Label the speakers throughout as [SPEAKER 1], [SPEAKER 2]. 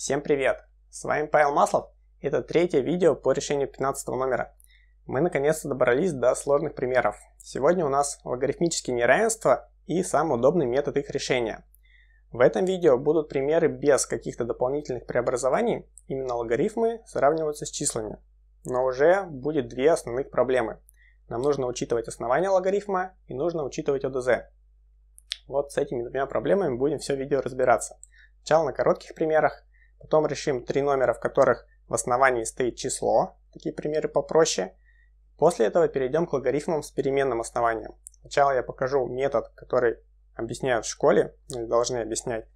[SPEAKER 1] Всем привет! С вами Павел Маслов. Это третье видео по решению 15 номера. Мы наконец-то добрались до сложных примеров. Сегодня у нас логарифмические неравенства и самый удобный метод их решения. В этом видео будут примеры без каких-то дополнительных преобразований. Именно логарифмы сравниваются с числами. Но уже будет две основных проблемы. Нам нужно учитывать основание логарифма и нужно учитывать ОДЗ. Вот с этими двумя проблемами будем все видео разбираться. Сначала на коротких примерах, Потом решим три номера, в которых в основании стоит число, такие примеры попроще. После этого перейдем к логарифмам с переменным основанием. Сначала я покажу метод, который объясняют в школе, или должны объяснять.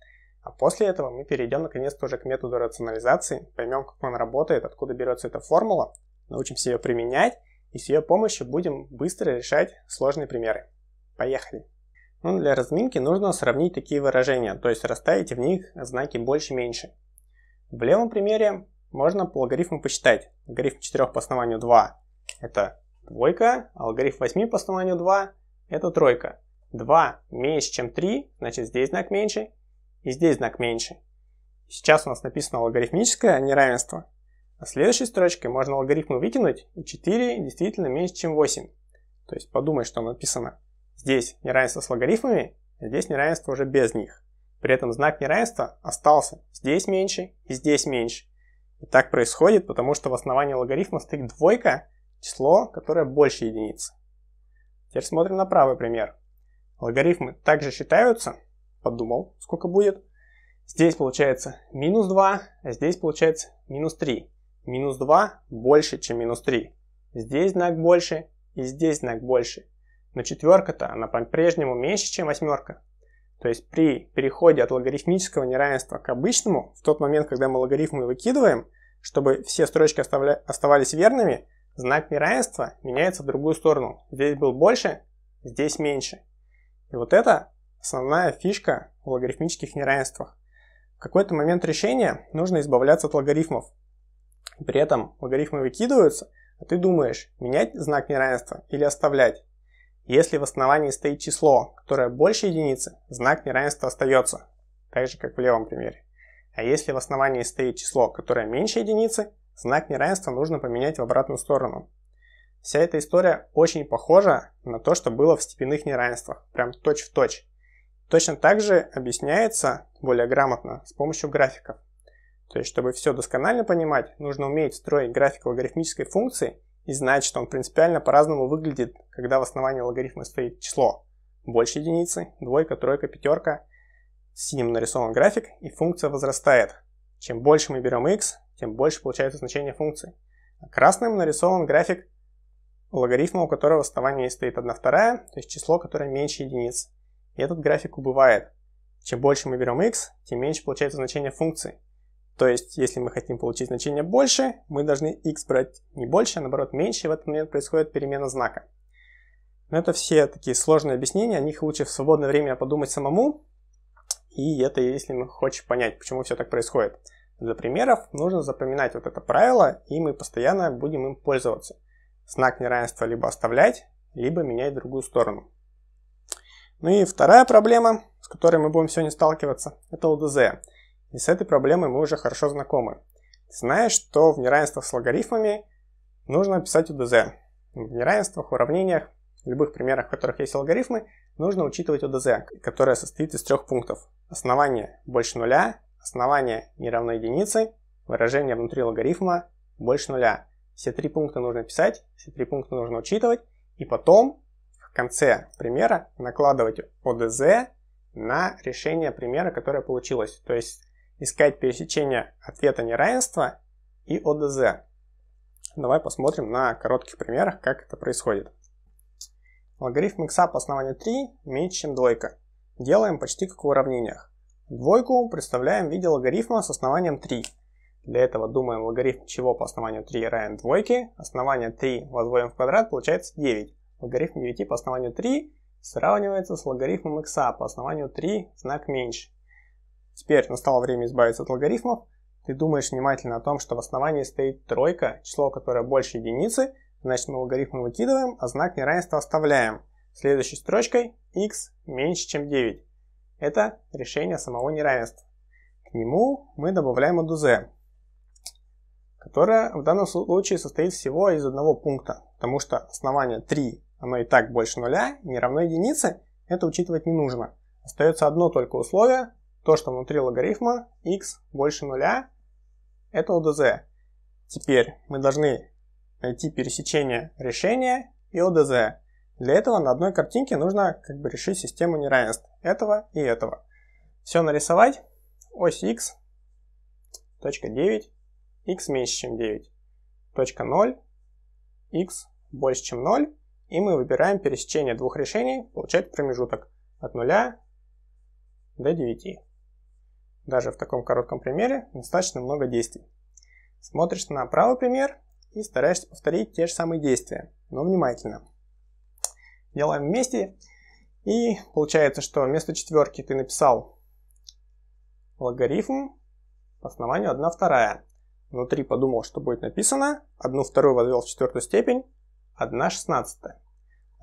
[SPEAKER 1] А после этого мы перейдем наконец-то уже к методу рационализации, поймем, как он работает, откуда берется эта формула, научимся ее применять, и с ее помощью будем быстро решать сложные примеры. Поехали! Ну, для разминки нужно сравнить такие выражения, то есть расставить в них знаки больше-меньше. В левом примере можно по логарифму посчитать. Логарифм 4 по основанию 2 – это двойка, а логарифм 8 по основанию 2 – это тройка. 2 меньше, чем 3, значит здесь знак меньше, и здесь знак меньше. Сейчас у нас написано логарифмическое неравенство. На следующей строчке можно логарифмы вытянуть. и 4 действительно меньше, чем 8. То есть подумай, что написано. Здесь неравенство с логарифмами, а здесь неравенство уже без них. При этом знак неравенства остался здесь меньше и здесь меньше. И так происходит, потому что в основании логарифма стоит двойка, число, которое больше единицы. Теперь смотрим на правый пример. Логарифмы также считаются. Подумал, сколько будет. Здесь получается минус 2, а здесь получается минус 3. Минус 2 больше, чем минус 3. Здесь знак больше и здесь знак больше. Но четверка-то, она по-прежнему меньше, чем восьмерка. То есть при переходе от логарифмического неравенства к обычному, в тот момент, когда мы логарифмы выкидываем, чтобы все строчки оставались верными, знак неравенства меняется в другую сторону. Здесь был больше, здесь меньше. И вот это основная фишка в логарифмических неравенствах. В какой-то момент решения нужно избавляться от логарифмов. При этом логарифмы выкидываются, а ты думаешь, менять знак неравенства или оставлять. Если в основании стоит число, которое больше единицы, знак неравенства остается, так же как в левом примере. А если в основании стоит число, которое меньше единицы, знак неравенства нужно поменять в обратную сторону. Вся эта история очень похожа на то, что было в степенных неравенствах, прям точь в точь. Точно так же объясняется более грамотно с помощью графиков. То есть, чтобы все досконально понимать, нужно уметь строить график логарифмической функции и знать, что он принципиально по-разному выглядит, когда в основании логарифма стоит число больше единицы, двойка, тройка, пятерка, синим нарисован график, и функция возрастает. Чем больше мы берем x, тем больше получается значение функции. А красным нарисован график логарифма, у которого в основании стоит 1 вторая, то есть число, которое меньше единиц. И этот график убывает. Чем больше мы берем x, тем меньше получается значение функции. То есть, если мы хотим получить значение больше, мы должны x брать не больше, а наоборот меньше, и в этот момент происходит перемена знака. Но это все такие сложные объяснения, о них лучше в свободное время подумать самому, и это если мы хочешь понять, почему все так происходит. Для примеров нужно запоминать вот это правило, и мы постоянно будем им пользоваться. Знак неравенства либо оставлять, либо менять в другую сторону. Ну и вторая проблема, с которой мы будем сегодня сталкиваться, это ЛДЗ. И с этой проблемой мы уже хорошо знакомы. Знаешь, что в неравенствах с логарифмами нужно писать УДЗ. В неравенствах, уравнениях, в любых примерах, в которых есть логарифмы, нужно учитывать УДЗ, которая состоит из трех пунктов. Основание больше нуля, основание не равно единице, выражение внутри логарифма больше нуля. Все три пункта нужно писать, все три пункта нужно учитывать, и потом в конце примера накладывать ОДЗ на решение примера, которое получилось. То есть искать пересечение ответа неравенства и ОДЗ. Давай посмотрим на коротких примерах, как это происходит. Логарифм x по основанию 3 меньше, чем двойка. Делаем почти как в уравнениях. Двойку представляем в виде логарифма с основанием 3. Для этого думаем логарифм чего по основанию 3 равен двойке. Основание 3 возводим в квадрат, получается 9. Логарифм 9 по основанию 3 сравнивается с логарифмом x по основанию 3 знак меньше. Теперь настало время избавиться от логарифмов. Ты думаешь внимательно о том, что в основании стоит тройка, число которое больше единицы, значит мы логарифм выкидываем, а знак неравенства оставляем. Следующей строчкой x меньше, чем 9. Это решение самого неравенства. К нему мы добавляем ОДЗ, которая в данном случае состоит всего из одного пункта, потому что основание 3, оно и так больше нуля, не равно единице, это учитывать не нужно. Остается одно только условие, то, что внутри логарифма x больше нуля, это ОДЗ. Теперь мы должны найти пересечение решения и ОДЗ. Для этого на одной картинке нужно как бы решить систему неравенств этого и этого. Все нарисовать. Ось x, точка 9, x меньше, чем 9, точка 0, x больше, чем 0. И мы выбираем пересечение двух решений, получать промежуток от 0 до 9. Даже в таком коротком примере достаточно много действий. Смотришь на правый пример и стараешься повторить те же самые действия, но внимательно. Делаем вместе, и получается, что вместо четверки ты написал логарифм по основанию 1 вторая. Внутри подумал, что будет написано, одну вторую возвел в четвертую степень, 1 шестнадцатая.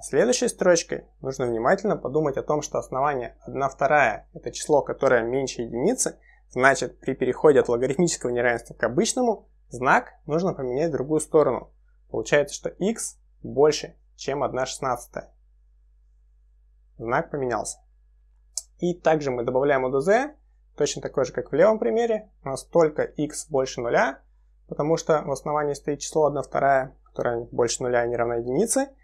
[SPEAKER 1] Следующей строчкой нужно внимательно подумать о том, что основание 1 вторая – это число, которое меньше единицы, значит при переходе от логарифмического неравенства к обычному знак нужно поменять в другую сторону. Получается, что x больше, чем 1 шестнадцатая. Знак поменялся. И также мы добавляем УДЗ, точно такой же, как в левом примере, у нас только x больше нуля, потому что в основании стоит число 1 вторая, которое больше нуля и не равно единице –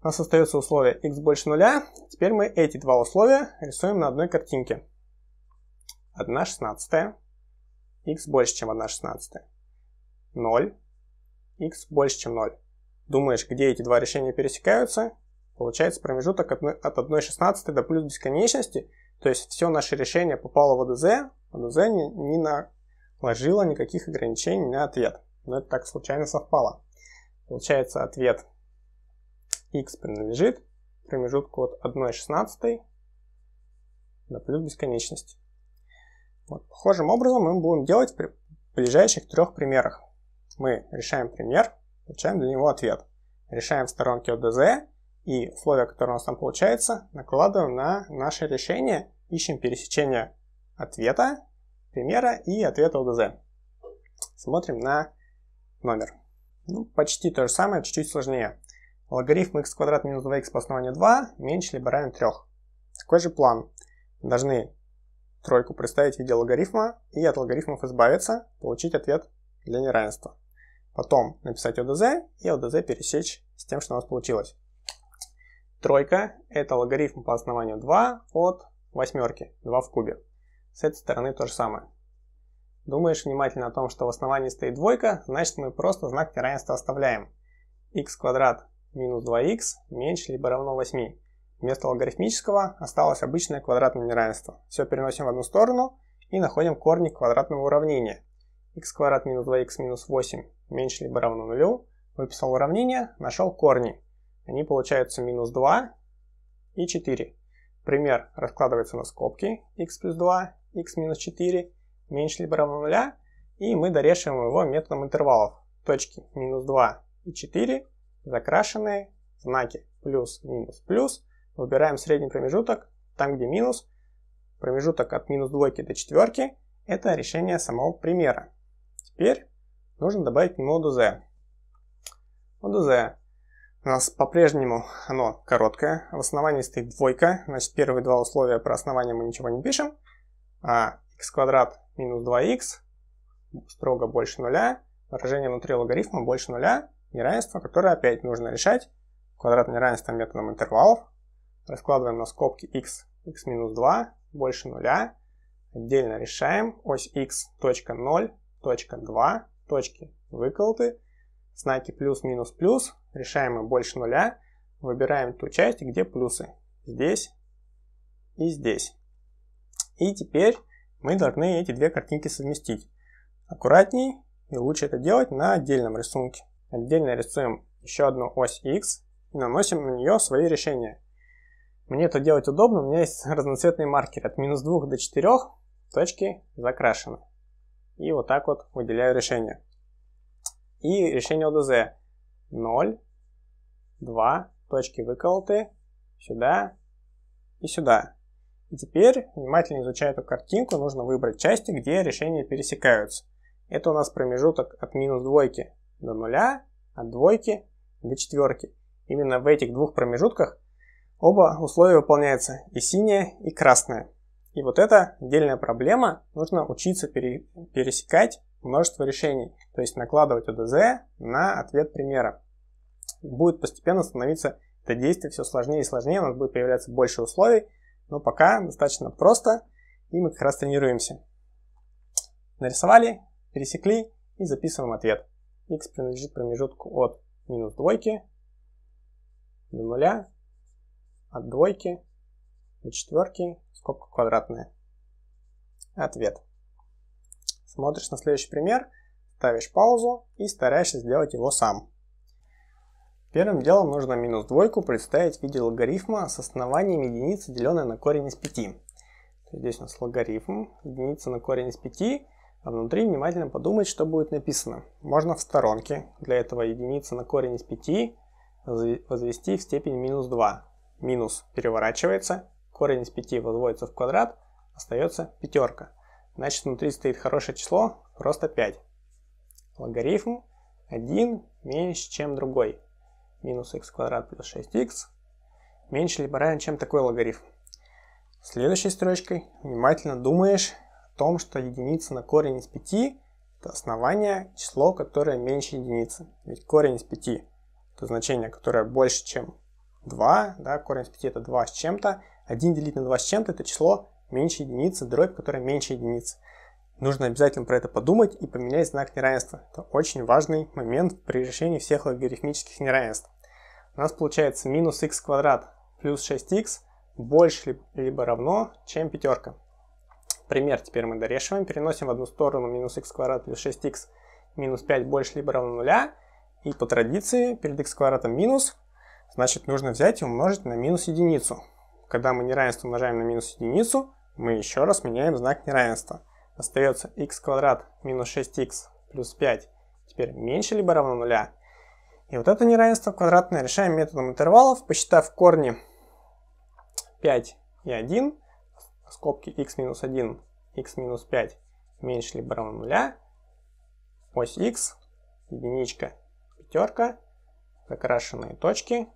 [SPEAKER 1] у нас остается условие x больше нуля. Теперь мы эти два условия рисуем на одной картинке. 1 16, x больше, чем 1 16, 0, x больше, чем 0. Думаешь, где эти два решения пересекаются? Получается промежуток от 1 16 до плюс бесконечности. То есть все наше решение попало в АДЗ, АДЗ не, не наложило никаких ограничений на ответ. Но это так случайно совпало. Получается ответ x принадлежит промежутку от 1,16 до плюс бесконечности. Вот. Похожим образом мы будем делать при ближайших трех примерах. Мы решаем пример, получаем для него ответ. Решаем в сторонке от ДЗ и условия, которые у нас там получается, накладываем на наше решение, ищем пересечение ответа, примера и ответа ОДЗ. Смотрим на номер. Ну, почти то же самое, чуть-чуть сложнее. Логарифм x квадрат минус 2x по основанию 2 меньше либо равен 3. Такой же план. Мы должны тройку представить в виде логарифма и от логарифмов избавиться, получить ответ для неравенства. Потом написать ОДЗ и ОДЗ пересечь с тем, что у нас получилось. Тройка – это логарифм по основанию 2 от восьмерки, 2 в кубе. С этой стороны то же самое. Думаешь внимательно о том, что в основании стоит двойка, значит мы просто знак неравенства оставляем. x квадрат минус 2х меньше либо равно 8. Вместо логарифмического осталось обычное квадратное неравенство. Все переносим в одну сторону и находим корни квадратного уравнения. x квадрат минус 2 х минус 8 меньше либо равно нулю. Выписал уравнение, нашел корни. Они получаются минус 2 и 4. Пример раскладывается на скобки x плюс 2, x минус 4 меньше либо равно нуля. И мы дорешиваем его методом интервалов. Точки минус 2 и 4 закрашенные, знаки плюс, минус, плюс. Выбираем средний промежуток, там где минус, промежуток от минус двойки до четверки. Это решение самого примера. Теперь нужно добавить моду нему моду ОДЗ у нас по-прежнему оно короткое, в основании стоит двойка, значит первые два условия про основание мы ничего не пишем, а x квадрат минус 2x строго больше нуля, выражение внутри логарифма больше нуля, неравенство, которое опять нужно решать квадратное равенство методом интервалов. Раскладываем на скобки x, x минус 2, больше 0. Отдельно решаем ось x, точка 0, точка 2, точки выколоты, знаки плюс-минус плюс, решаем и больше 0. Выбираем ту часть, где плюсы. Здесь и здесь. И теперь мы должны эти две картинки совместить. Аккуратней и лучше это делать на отдельном рисунке. Отдельно рисуем еще одну ось X и наносим на нее свои решения. Мне это делать удобно, у меня есть разноцветный маркер от минус 2 до 4, точки закрашены. И вот так вот выделяю решение. И решение ОДЗ 0, 2, точки выколоты, сюда и сюда. И теперь, внимательно изучая эту картинку, нужно выбрать части, где решения пересекаются. Это у нас промежуток от минус двойки до нуля, от двойки до четверки. Именно в этих двух промежутках оба условия выполняются и синее, и красное. И вот это отдельная проблема, нужно учиться пере, пересекать множество решений, то есть накладывать ОДЗ на ответ примера. Будет постепенно становиться это действие все сложнее и сложнее, у нас будет появляться больше условий, но пока достаточно просто, и мы как раз тренируемся. Нарисовали, пересекли и записываем ответ x принадлежит промежутку от минус двойки до нуля, от двойки до четверки, скобка квадратная. Ответ. Смотришь на следующий пример, ставишь паузу и стараешься сделать его сам. Первым делом нужно минус двойку представить в виде логарифма с основанием единицы, деленной на корень из 5. Здесь у нас логарифм, единица на корень из 5, а внутри внимательно подумать, что будет написано. Можно в сторонке, для этого единица на корень из 5 возвести в степень минус 2. Минус переворачивается, корень из 5 возводится в квадрат, остается пятерка. Значит, внутри стоит хорошее число, просто 5. Логарифм 1 меньше, чем другой. Минус х квадрат плюс 6х меньше либо равен, чем такой логарифм. Следующей строчкой внимательно думаешь, том, что единица на корень из 5 – это основание, число, которое меньше единицы. Ведь корень из 5 – это значение, которое больше, чем 2, да, корень из 5 – это 2 с чем-то, 1 делить на 2 с чем-то – это число меньше единицы, дробь, которая меньше единицы. Нужно обязательно про это подумать и поменять знак неравенства. Это очень важный момент при решении всех логарифмических неравенств. У нас получается минус x квадрат плюс 6x больше либо равно, чем пятерка. Пример теперь мы дорешиваем. Переносим в одну сторону минус x квадрат плюс 6x минус 5 больше либо равно нуля, И по традиции перед x квадратом минус, значит нужно взять и умножить на минус единицу. Когда мы неравенство умножаем на минус единицу, мы еще раз меняем знак неравенства. Остается x квадрат минус 6x плюс 5 теперь меньше либо равно нуля, И вот это неравенство квадратное решаем методом интервалов, посчитав корни 5 и 1 скобки x-1, x-5 меньше либо равно нуля, ось x, единичка, пятерка, закрашенные точки,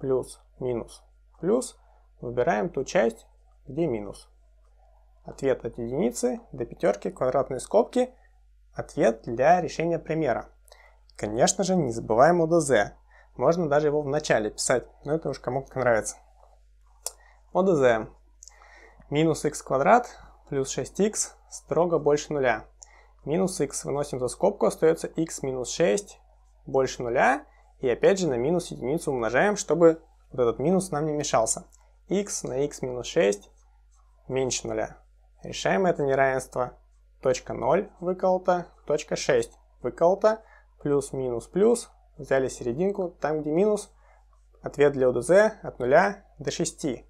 [SPEAKER 1] плюс, минус, плюс, выбираем ту часть, где минус. Ответ от единицы до пятерки, квадратные скобки, ответ для решения примера. Конечно же, не забываем ОДЗ. Можно даже его в начале писать, но это уж кому как нравится. ОДЗ Минус x квадрат плюс 6x строго больше нуля. Минус x выносим за скобку, остается x минус 6 больше нуля. И опять же на минус единицу умножаем, чтобы вот этот минус нам не мешался. x на x минус 6 меньше нуля. Решаем это неравенство. Точка 0 выколота, точка 6 выколота, плюс-минус плюс, взяли серединку, там где минус, ответ для ОДЗ от 0 до 6.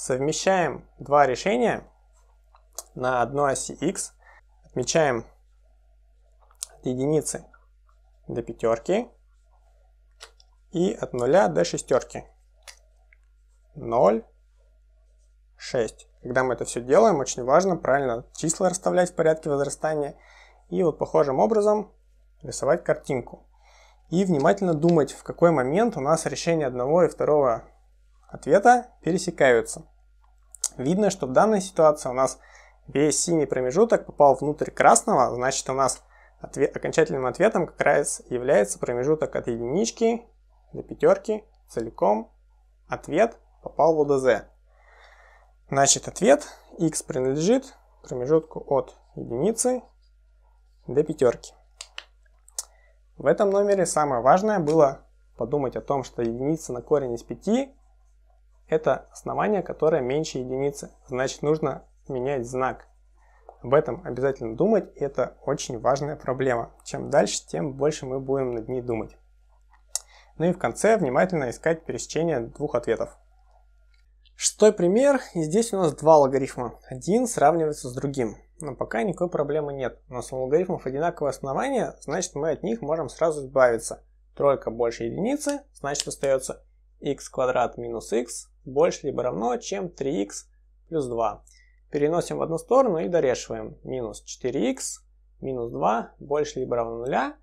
[SPEAKER 1] Совмещаем два решения на одной оси x. Отмечаем от единицы до пятерки и от нуля до шестерки. 0, 6. Когда мы это все делаем, очень важно правильно числа расставлять в порядке возрастания. И вот похожим образом рисовать картинку. И внимательно думать, в какой момент у нас решение одного и второго ответа пересекаются. Видно, что в данной ситуации у нас весь синий промежуток попал внутрь красного, значит у нас ответ, окончательным ответом как раз является промежуток от единички до пятерки целиком. Ответ попал в ОДЗ. Значит ответ x принадлежит промежутку от единицы до пятерки. В этом номере самое важное было подумать о том, что единица на корень из 5 это основание, которое меньше единицы. Значит, нужно менять знак. Об этом обязательно думать, и это очень важная проблема. Чем дальше, тем больше мы будем над ней думать. Ну и в конце внимательно искать пересечение двух ответов. Шестой пример, и здесь у нас два логарифма. Один сравнивается с другим, но пока никакой проблемы нет. У нас у логарифмов одинаковое основание, значит мы от них можем сразу избавиться. Тройка больше единицы, значит остается x квадрат минус x больше либо равно, чем 3 х плюс 2. Переносим в одну сторону и дорешиваем. Минус 4 х минус 2 больше либо равно 0.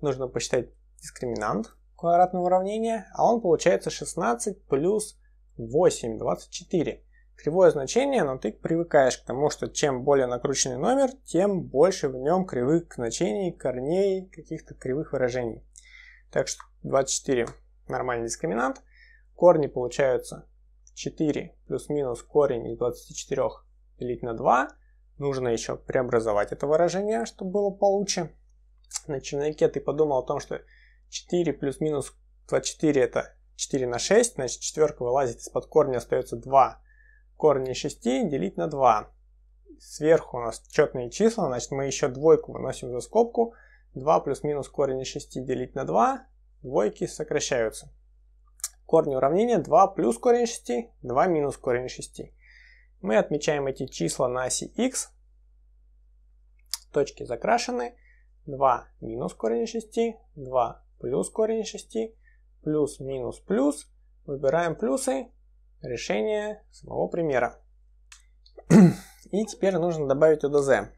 [SPEAKER 1] Нужно посчитать дискриминант квадратного уравнения, а он получается 16 плюс 8, 24. Кривое значение, но ты привыкаешь к тому, что чем более накрученный номер, тем больше в нем кривых значений, корней, каких-то кривых выражений. Так что 24 нормальный дискриминант. Корни получаются 4 плюс-минус корень из 24 делить на 2. Нужно еще преобразовать это выражение, чтобы было получше. На черновике ты подумал о том, что 4 плюс-минус 24 это 4 на 6, значит четверка вылазит из-под корня, остается 2 корня 6 делить на 2. Сверху у нас четные числа, значит мы еще двойку выносим за скобку. 2 плюс-минус корень из 6 делить на 2, двойки сокращаются корни уравнения 2 плюс корень 6, 2 минус корень 6. Мы отмечаем эти числа на оси x. Точки закрашены. 2 минус корень 6, 2 плюс корень 6, плюс, минус, плюс. Выбираем плюсы. Решение самого примера. И теперь нужно добавить УДЗ.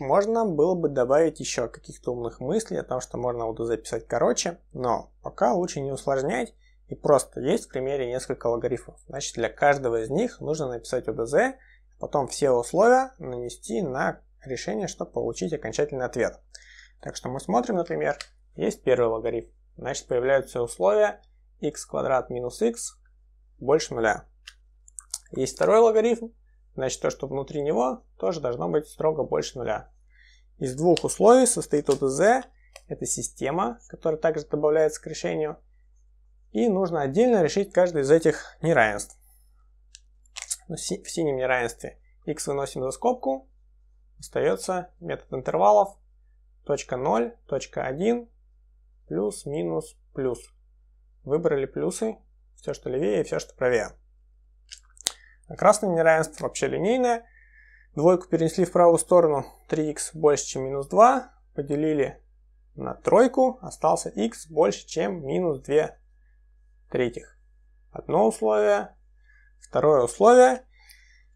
[SPEAKER 1] Можно было бы добавить еще каких-то умных мыслей о том, что можно УДЗ писать короче, но пока лучше не усложнять и просто есть в примере несколько логарифмов. Значит, для каждого из них нужно написать ОДЗ, потом все условия нанести на решение, чтобы получить окончательный ответ. Так что мы смотрим, например, есть первый логарифм. Значит, появляются условия x квадрат минус x больше нуля. Есть второй логарифм, значит то, что внутри него тоже должно быть строго больше нуля. Из двух условий состоит ОДЗ, это система, которая также добавляется к решению – и нужно отдельно решить каждый из этих неравенств. Ну, в синем неравенстве x выносим за скобку, остается метод интервалов точка 0, точка 1, плюс, минус, плюс. Выбрали плюсы, все, что левее и все, что правее. А красное неравенство вообще линейное. Двойку перенесли в правую сторону, 3 x больше, чем минус 2, поделили на тройку, остался x больше, чем минус 2 третьих. Одно условие, второе условие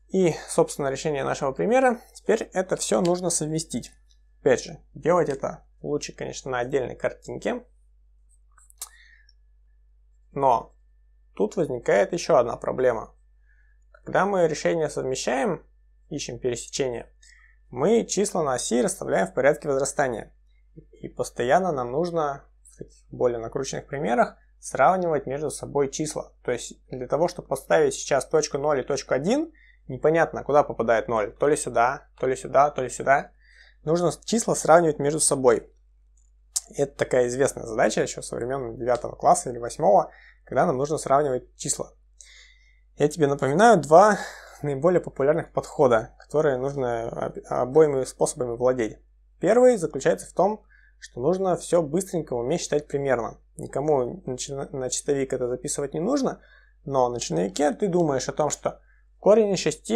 [SPEAKER 1] и, собственно, решение нашего примера. Теперь это все нужно совместить. Опять же, делать это лучше, конечно, на отдельной картинке. Но тут возникает еще одна проблема. Когда мы решение совмещаем, ищем пересечение, мы числа на оси расставляем в порядке возрастания. И постоянно нам нужно в таких более накрученных примерах сравнивать между собой числа. То есть для того, чтобы поставить сейчас точку 0 и точку 1, непонятно, куда попадает 0. То ли сюда, то ли сюда, то ли сюда. Нужно числа сравнивать между собой. Это такая известная задача еще со времен 9 класса или 8, когда нам нужно сравнивать числа. Я тебе напоминаю два наиболее популярных подхода, которые нужно а, обоими способами владеть. Первый заключается в том, что нужно все быстренько уметь считать примерно. Никому на чистовик это записывать не нужно, но на черновике ты думаешь о том, что корень из 6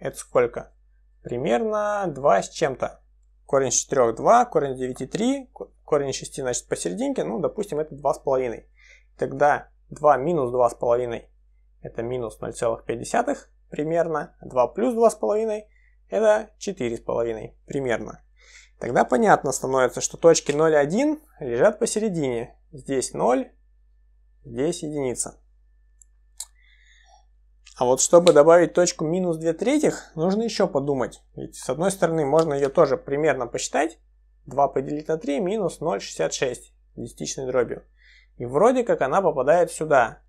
[SPEAKER 1] это сколько? Примерно 2 с чем-то. Корень из 4 2, корень из 9 3, корень из 6 значит посерединке, ну допустим это 2,5. Тогда 2 минус 2,5 это минус 0,5 примерно, 2 плюс 2,5 это 4,5 примерно. Тогда понятно становится, что точки 0 и 1 лежат посередине. Здесь 0, здесь единица. А вот чтобы добавить точку минус 2 третьих, нужно еще подумать. Ведь с одной стороны можно ее тоже примерно посчитать. 2 поделить на 3 минус 0,66 десятичной дробью. И вроде как она попадает сюда.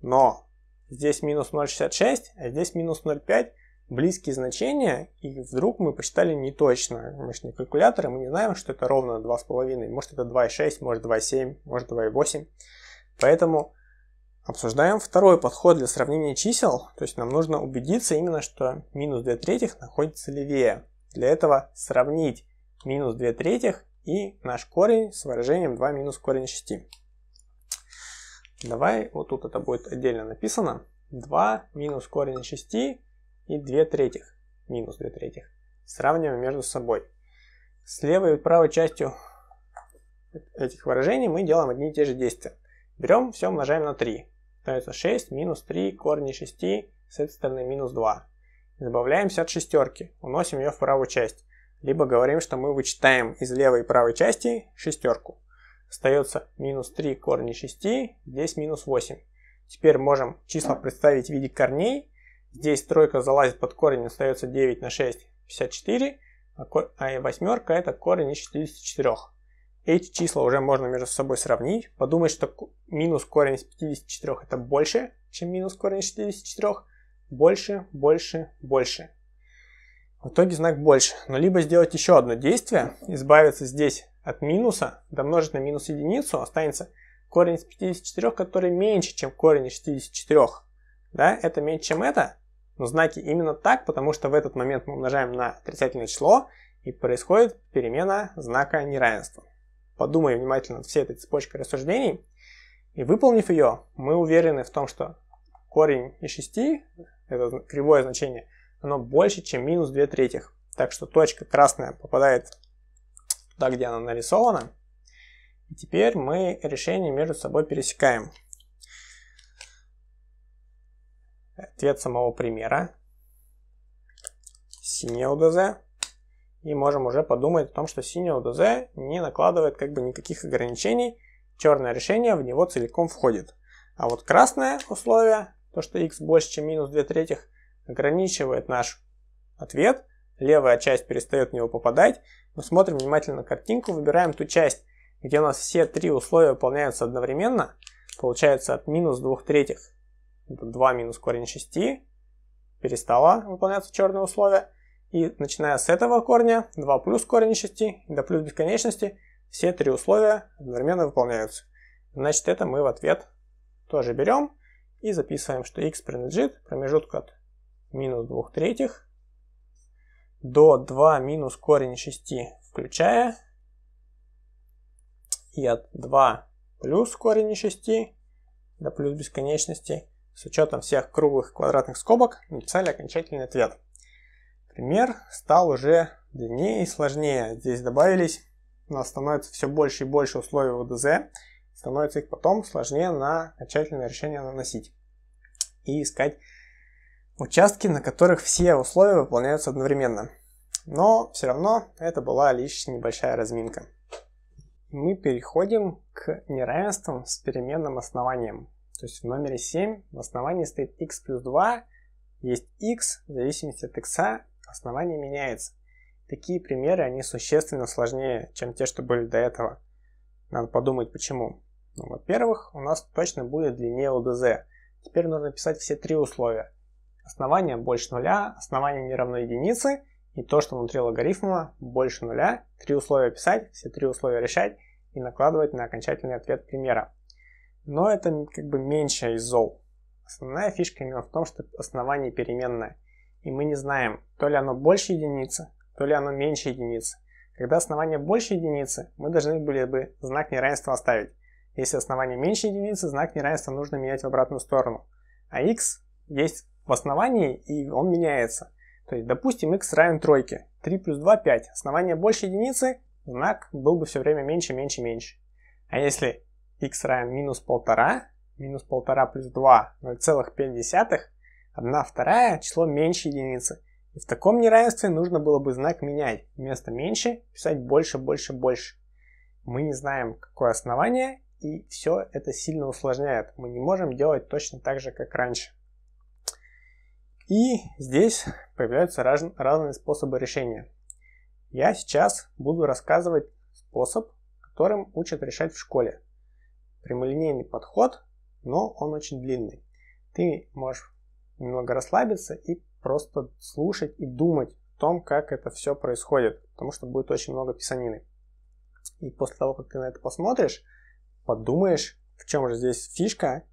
[SPEAKER 1] Но здесь минус 0,66, а здесь минус 0,5 близкие значения, и вдруг мы посчитали не точно. Мы не калькуляторы, мы не знаем, что это ровно 2,5. Может это 2,6, может 2,7, может 2,8. Поэтому обсуждаем второй подход для сравнения чисел. То есть нам нужно убедиться именно, что минус 2 третьих находится левее. Для этого сравнить минус 2 третьих и наш корень с выражением 2 минус корень 6. Давай, вот тут это будет отдельно написано. 2 минус корень 6 и 2 третьих, минус 2 третьих, сравниваем между собой. С левой и правой частью этих выражений мы делаем одни и те же действия. Берем все умножаем на 3. Остается 6 минус 3 корни 6 с этой стороны минус 2. Избавляемся от шестерки, уносим ее в правую часть. Либо говорим, что мы вычитаем из левой и правой части шестерку. Остается минус 3 корни 6, здесь минус 8. Теперь можем числа представить в виде корней Здесь тройка залазит под корень, остается 9 на 6, 54, а, а и восьмерка это корень из 64. Эти числа уже можно между собой сравнить, подумать, что минус корень из 54 это больше, чем минус корень из 64, больше, больше, больше. В итоге знак больше, но либо сделать еще одно действие, избавиться здесь от минуса, домножить на минус единицу, останется корень из 54, который меньше, чем корень из 64. Да, это меньше, чем это, но знаки именно так, потому что в этот момент мы умножаем на отрицательное число, и происходит перемена знака неравенства. Подумай внимательно над всей этой цепочкой рассуждений, и выполнив ее, мы уверены в том, что корень из 6, это кривое значение, оно больше, чем минус 2 третьих. Так что точка красная попадает туда, где она нарисована. И теперь мы решение между собой пересекаем. ответ самого примера синее УДЗ. И можем уже подумать о том, что синее УДЗ не накладывает как бы никаких ограничений. Черное решение в него целиком входит. А вот красное условие, то что x больше, чем минус 2 третьих, ограничивает наш ответ. Левая часть перестает в него попадать. Мы смотрим внимательно картинку, выбираем ту часть, где у нас все три условия выполняются одновременно. Получается от минус 2 третьих это ну, 2 минус корень 6, перестала выполняться черное условие. И начиная с этого корня, 2 плюс корень 6 до плюс бесконечности, все три условия одновременно выполняются. Значит, это мы в ответ тоже берем и записываем, что x принадлежит промежутку от минус 2 третьих до 2 минус корень 6 включая и от 2 плюс корень 6 до плюс бесконечности с учетом всех круглых квадратных скобок написали окончательный ответ. Пример стал уже длиннее и сложнее. Здесь добавились, у нас становится все больше и больше условий ВДЗ, становится их потом сложнее на окончательное решение наносить и искать участки, на которых все условия выполняются одновременно. Но все равно это была лишь небольшая разминка. Мы переходим к неравенствам с переменным основанием. То есть в номере 7 в основании стоит x плюс 2, есть x, в зависимости от x основание меняется. Такие примеры, они существенно сложнее, чем те, что были до этого. Надо подумать, почему. Ну, во-первых, у нас точно будет длиннее ЛДЗ. Теперь нужно писать все три условия. Основание больше нуля, основание не равно единице, и то, что внутри логарифма больше нуля. Три условия писать, все три условия решать и накладывать на окончательный ответ примера. Но это как бы меньше из зол. Основная фишка именно в том, что основание переменное. И мы не знаем, то ли оно больше единицы, то ли оно меньше единицы. Когда основание больше единицы, мы должны были бы знак неравенства оставить. Если основание меньше единицы, знак неравенства нужно менять в обратную сторону. А x есть в основании, и он меняется. То есть, допустим, x равен тройке. 3 плюс 2 – 5. Основание больше единицы, знак был бы все время меньше, меньше, меньше. А если x равен минус полтора, минус полтора плюс 2, 0,5, 1 вторая, число меньше единицы. И в таком неравенстве нужно было бы знак менять. Вместо меньше писать больше, больше, больше. Мы не знаем, какое основание, и все это сильно усложняет. Мы не можем делать точно так же, как раньше. И здесь появляются раз, разные способы решения. Я сейчас буду рассказывать способ, которым учат решать в школе прямолинейный подход, но он очень длинный. Ты можешь немного расслабиться и просто слушать и думать о том, как это все происходит, потому что будет очень много писанины. И после того, как ты на это посмотришь, подумаешь, в чем же здесь фишка,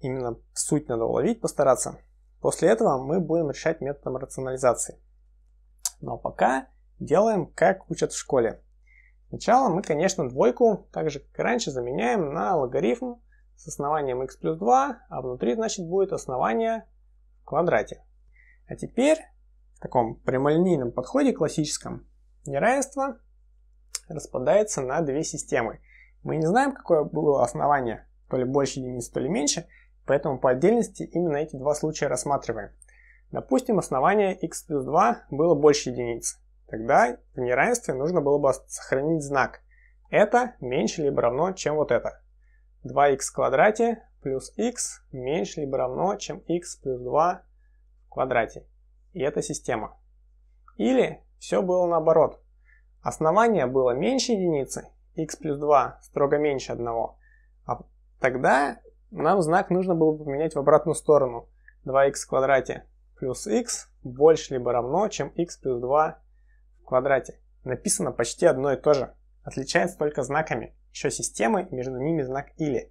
[SPEAKER 1] именно суть надо уловить, постараться. После этого мы будем решать методом рационализации. Но пока делаем, как учат в школе. Сначала мы, конечно, двойку, так же как и раньше, заменяем на логарифм с основанием x плюс 2, а внутри, значит, будет основание в квадрате. А теперь в таком прямолинейном подходе классическом неравенство распадается на две системы. Мы не знаем, какое было основание, то ли больше единиц, то ли меньше, поэтому по отдельности именно эти два случая рассматриваем. Допустим, основание x плюс 2 было больше единицы. Тогда в неравенстве нужно было бы сохранить знак. Это меньше либо равно, чем вот это. 2х в квадрате плюс x меньше либо равно, чем x плюс 2 в квадрате. И это система. Или все было наоборот. Основание было меньше единицы, x плюс 2 строго меньше 1. А тогда нам знак нужно было поменять в обратную сторону. 2х в квадрате плюс x больше либо равно, чем x плюс 2 квадрате написано почти одно и то же. Отличается только знаками, еще системы, между ними знак «или».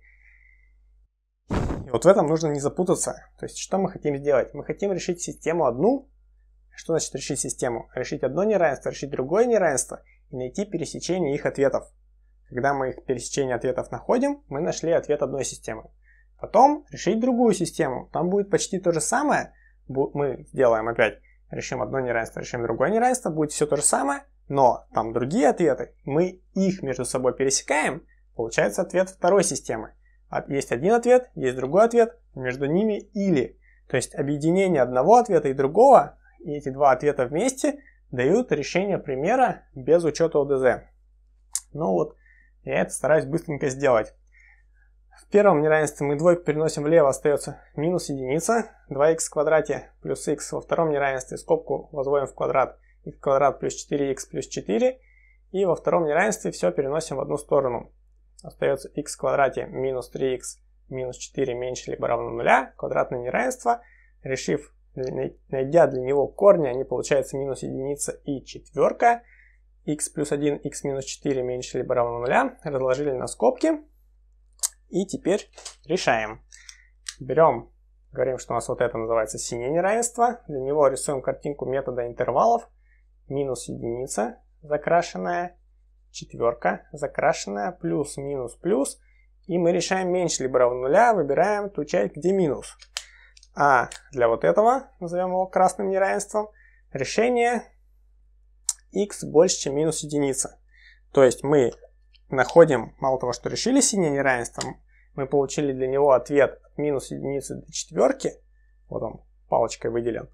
[SPEAKER 1] И вот в этом нужно не запутаться. То есть что мы хотим сделать? Мы хотим решить систему одну. Что значит решить систему? Решить одно неравенство, решить другое неравенство и найти пересечение их ответов. Когда мы их пересечение ответов находим, мы нашли ответ одной системы. Потом решить другую систему. Там будет почти то же самое. Мы сделаем опять решим одно неравенство, решим другое неравенство, будет все то же самое, но там другие ответы, мы их между собой пересекаем, получается ответ второй системы. Есть один ответ, есть другой ответ, между ними или. То есть объединение одного ответа и другого, и эти два ответа вместе дают решение примера без учета ОДЗ. Ну вот, я это стараюсь быстренько сделать. В первом неравенстве мы двойку переносим влево, остается минус единица, 2х в квадрате плюс х. Во втором неравенстве скобку возводим в квадрат, х в квадрат плюс 4х плюс 4. И во втором неравенстве все переносим в одну сторону. Остается х в квадрате минус 3х минус 4 меньше либо равно 0, квадратное неравенство. Решив, найдя для него корни, они получаются минус единица и четверка. х плюс 1, х минус 4 меньше либо равно 0, разложили на скобки. И теперь решаем. Берем, говорим, что у нас вот это называется синее неравенство. Для него рисуем картинку метода интервалов. Минус единица закрашенная, четверка закрашенная, плюс, минус, плюс. И мы решаем меньше либо равно нуля, выбираем ту часть, где минус. А для вот этого, назовем его красным неравенством, решение x больше, чем минус единица. То есть мы находим, мало того, что решили синее неравенство, мы получили для него ответ от минус единицы до четверки, вот он палочкой выделен,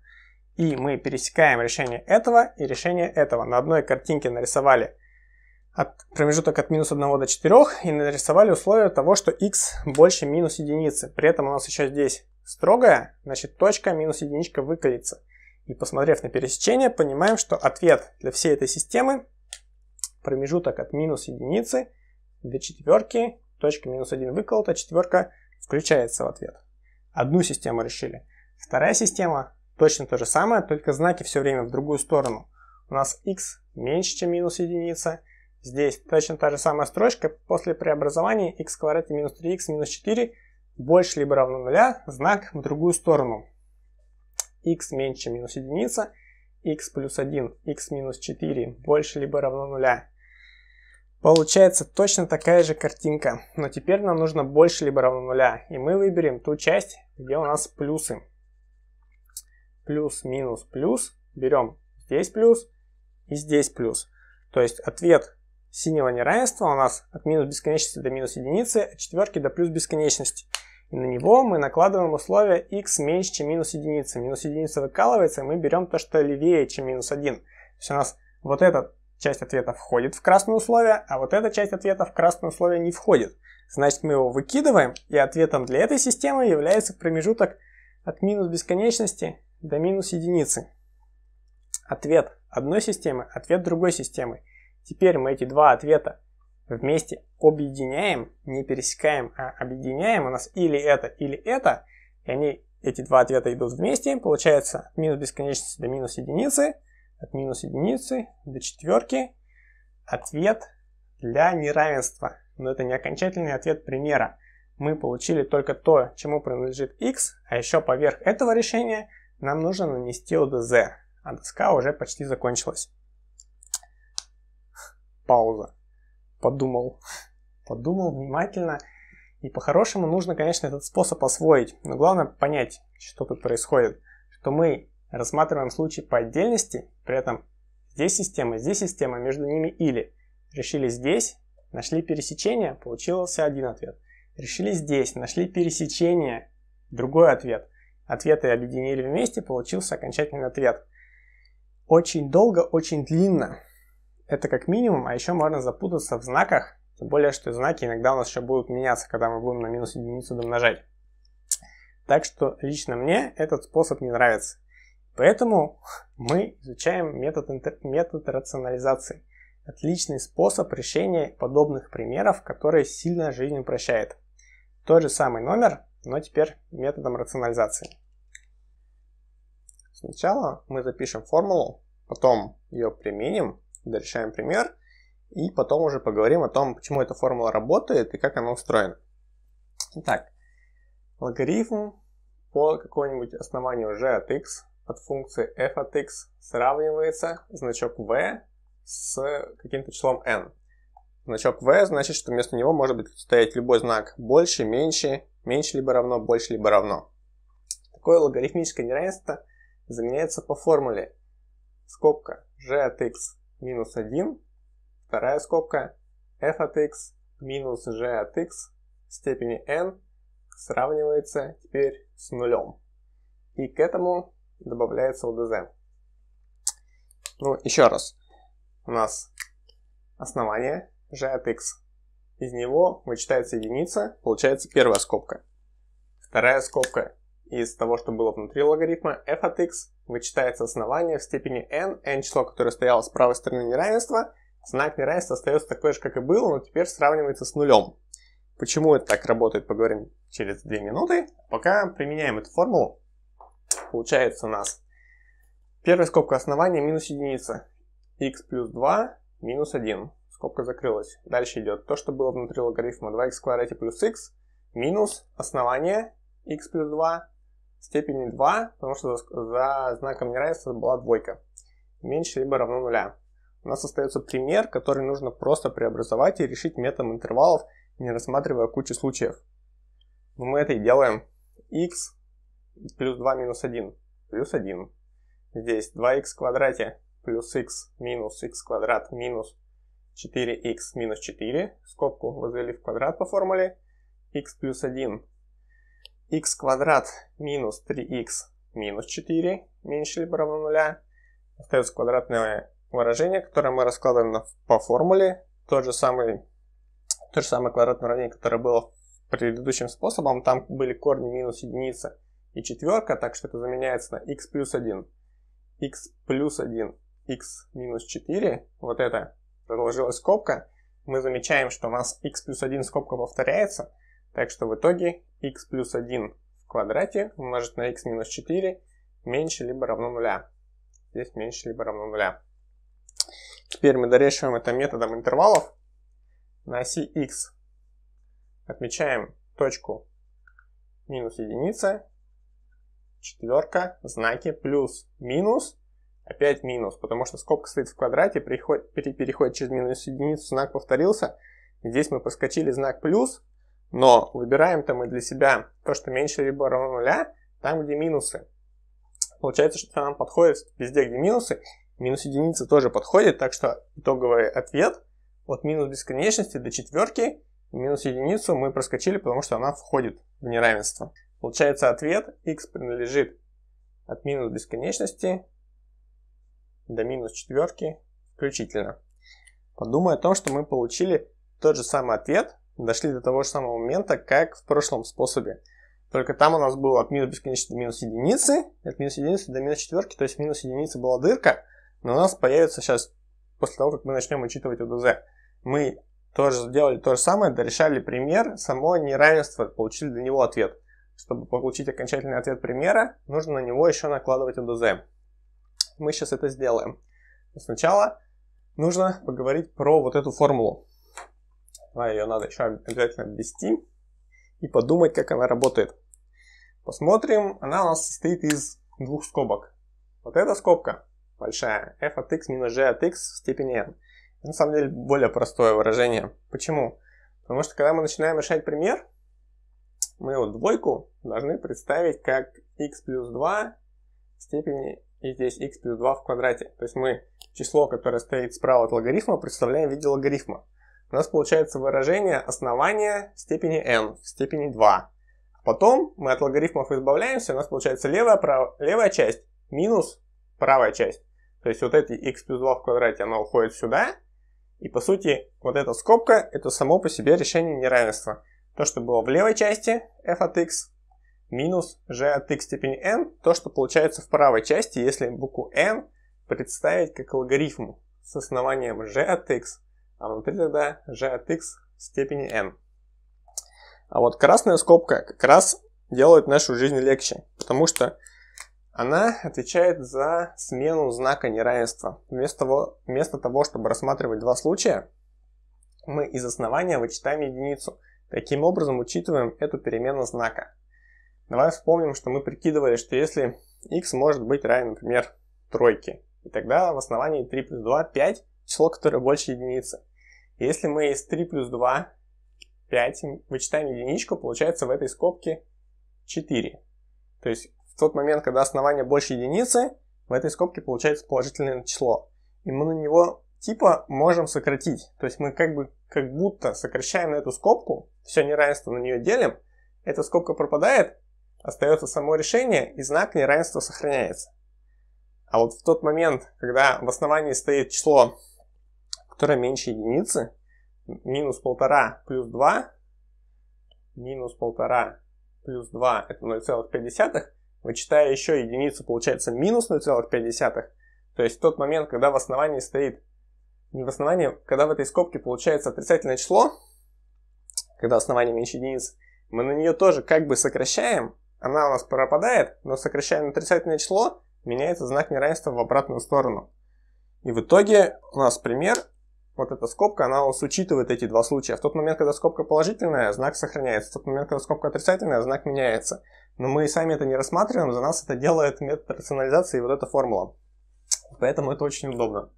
[SPEAKER 1] и мы пересекаем решение этого и решение этого. На одной картинке нарисовали от, промежуток от минус 1 до 4 и нарисовали условие того, что x больше минус единицы. При этом у нас еще здесь строгая, значит точка минус единичка выкалится. И посмотрев на пересечение, понимаем, что ответ для всей этой системы промежуток от минус единицы до четверки, точка минус 1 выколота, четверка включается в ответ. Одну систему решили. Вторая система точно то же самое, только знаки все время в другую сторону. У нас x меньше, чем минус единица. Здесь точно та же самая строчка. После преобразования x в квадрате минус 3x минус 4 больше либо равно 0, знак в другую сторону. x меньше, чем минус единица. x плюс 1, x минус 4 больше либо равно 0. Получается точно такая же картинка, но теперь нам нужно больше либо равно нуля, и мы выберем ту часть, где у нас плюсы. Плюс, минус, плюс, берем здесь плюс и здесь плюс. То есть ответ синего неравенства у нас от минус бесконечности до минус единицы, от четверки до плюс бесконечности. И на него мы накладываем условие x меньше, чем минус единицы. Минус единица выкалывается, и мы берем то, что левее, чем минус 1. То есть у нас вот этот часть ответа входит в красное условие, а вот эта часть ответа в красное условие не входит. Значит, мы его выкидываем, и ответом для этой системы является промежуток от минус бесконечности до минус единицы. Ответ одной системы, ответ другой системы. Теперь мы эти два ответа вместе объединяем, не пересекаем, а объединяем. У нас или это, или это. И они, эти два ответа идут вместе. Получается минус бесконечности до минус единицы от минус единицы до четверки ответ для неравенства. Но это не окончательный ответ примера. Мы получили только то, чему принадлежит x, а еще поверх этого решения нам нужно нанести ОДЗ, а доска уже почти закончилась. Пауза. Подумал. Подумал внимательно. И по-хорошему нужно, конечно, этот способ освоить. Но главное понять, что тут происходит. Что мы рассматриваем случай по отдельности, при этом здесь система, здесь система, между ними или. Решили здесь, нашли пересечение, получился один ответ. Решили здесь, нашли пересечение, другой ответ. Ответы объединили вместе, получился окончательный ответ. Очень долго, очень длинно. Это как минимум, а еще можно запутаться в знаках, тем более, что знаки иногда у нас еще будут меняться, когда мы будем на минус единицу домножать. Так что лично мне этот способ не нравится. Поэтому мы изучаем метод, метод рационализации. Отличный способ решения подобных примеров, который сильно жизнь упрощает. Тот же самый номер, но теперь методом рационализации. Сначала мы запишем формулу, потом ее применим, дорешаем пример, и потом уже поговорим о том, почему эта формула работает и как она устроена. Итак, логарифм по какому-нибудь основанию g от x от функции f от x сравнивается значок v с каким-то числом n. Значок v значит, что вместо него может быть стоять любой знак больше, меньше, меньше либо равно, больше либо равно. Такое логарифмическое неравенство заменяется по формуле скобка g от x минус 1, вторая скобка f от x минус g от x в степени n сравнивается теперь с нулем. И к этому добавляется ОДЗ. Ну, еще раз. У нас основание g от x. Из него вычитается единица, получается первая скобка. Вторая скобка из того, что было внутри логарифма f от x, вычитается основание в степени n, n число, которое стояло с правой стороны неравенства, знак неравенства остается такой же, как и был, но теперь сравнивается с нулем. Почему это так работает, поговорим через 2 минуты. Пока применяем эту формулу. Получается у нас первая скобка основания минус единица, x плюс 2 минус 1. Скобка закрылась. Дальше идет то, что было внутри логарифма 2x в квадрате плюс x минус основание x плюс 2 степени 2, потому что за, за знаком неравенства была двойка. Меньше либо равно нуля. У нас остается пример, который нужно просто преобразовать и решить методом интервалов, не рассматривая кучу случаев. Но мы это и делаем. x плюс 2 минус 1 плюс 1. Здесь 2х в квадрате плюс x минус x квадрат минус 4x минус 4. Скобку возвели в квадрат по формуле x плюс 1. x квадрат минус 3x минус 4 меньше либо равно 0. Остается квадратное выражение, которое мы раскладываем по формуле. Тот же самый, то же самое квадратное уравнение, которое было предыдущим способом. Там были корни минус единицы и четверка, так что это заменяется на x плюс 1, x плюс 1, x минус 4, вот это продолжилась скобка, мы замечаем, что у нас x плюс 1 скобка повторяется, так что в итоге x плюс 1 в квадрате умножить на x минус 4 меньше либо равно нуля. Здесь меньше либо равно нуля. Теперь мы дорешиваем это методом интервалов. На оси x отмечаем точку минус единица четверка, знаки, плюс, минус, опять минус, потому что скобка стоит в квадрате, переходит, переходит через минус единицу, знак повторился. Здесь мы проскочили знак плюс, но выбираем-то мы для себя то, что меньше либо равно нуля, там, где минусы. Получается, что нам подходит везде, где минусы, минус единица тоже подходит, так что итоговый ответ от минус бесконечности до четверки минус единицу мы проскочили, потому что она входит в неравенство. Получается ответ x принадлежит от минус бесконечности до минус четверки включительно. Подумай о том, что мы получили тот же самый ответ, дошли до того же самого момента, как в прошлом способе. Только там у нас было от минус бесконечности до минус единицы, от минус единицы до минус четверки, то есть минус единицы была дырка, но у нас появится сейчас, после того, как мы начнем учитывать УДЗ, мы тоже сделали то же самое, дорешали пример, само неравенство, получили для него ответ чтобы получить окончательный ответ примера, нужно на него еще накладывать ОДЗ. Мы сейчас это сделаем. Но сначала нужно поговорить про вот эту формулу. А, Ее надо еще обязательно ввести и подумать, как она работает. Посмотрим, она у нас состоит из двух скобок. Вот эта скобка большая, f от x минус g от x в степени n. Это на самом деле более простое выражение. Почему? Потому что когда мы начинаем решать пример, мы вот двойку должны представить как x плюс 2 в степени и здесь x плюс 2 в квадрате. То есть мы число, которое стоит справа от логарифма, представляем в виде логарифма. У нас получается выражение основания в степени n в степени 2. Потом мы от логарифмов избавляемся, у нас получается левая, прав... левая часть минус правая часть. То есть вот это x плюс 2 в квадрате, оно уходит сюда. И по сути вот эта скобка это само по себе решение неравенства то, что было в левой части f от x, минус g от x в степени n, то, что получается в правой части, если букву n представить как логарифм с основанием g от x, а внутри тогда g от x степени n. А вот красная скобка как раз делает нашу жизнь легче, потому что она отвечает за смену знака неравенства. Вместо того, вместо того чтобы рассматривать два случая, мы из основания вычитаем единицу – Таким образом, учитываем эту перемену знака. Давай вспомним, что мы прикидывали, что если x может быть равен, например, тройке, и тогда в основании 3 плюс 2 – 5, число, которое больше единицы. если мы из 3 плюс 2 – 5 вычитаем единичку, получается в этой скобке 4. То есть в тот момент, когда основание больше единицы, в этой скобке получается положительное число. И мы на него типа можем сократить. То есть мы как бы как будто сокращаем эту скобку, все неравенство на нее делим, эта скобка пропадает, остается само решение, и знак неравенства сохраняется. А вот в тот момент, когда в основании стоит число, которое меньше единицы, минус полтора плюс 2, минус полтора плюс 2 это 0,5, вычитая еще единицу, получается минус 0,5. То есть в тот момент, когда в основании стоит в основании, когда в этой скобке получается отрицательное число, когда основание меньше единицы, мы на нее тоже как бы сокращаем, она у нас пропадает, но сокращаем отрицательное число, меняется знак неравенства в обратную сторону. И в итоге у нас пример, вот эта скобка, она у нас учитывает эти два случая. В тот момент, когда скобка положительная, знак сохраняется. В тот момент, когда скобка отрицательная, знак меняется. Но мы сами это не рассматриваем, за нас это делает метод рационализации и вот эта формула. Поэтому это очень удобно.